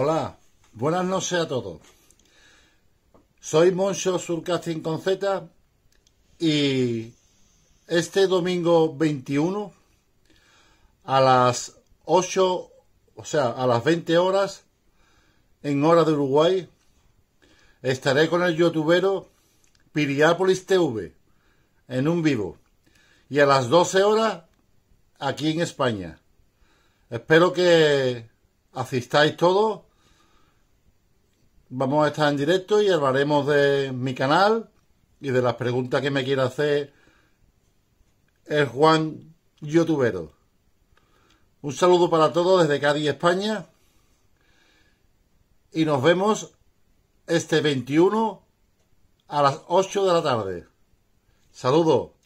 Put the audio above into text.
Hola, buenas noches a todos. Soy Moncho Surcasting con Z y este domingo 21 a las 8, o sea, a las 20 horas en hora de Uruguay estaré con el youtubero Piriápolis TV en un vivo y a las 12 horas aquí en España. Espero que asistáis todos vamos a estar en directo y hablaremos de mi canal y de las preguntas que me quiera hacer el Juan Youtubero. Un saludo para todos desde Cádiz, España. Y nos vemos este 21 a las 8 de la tarde. Saludos.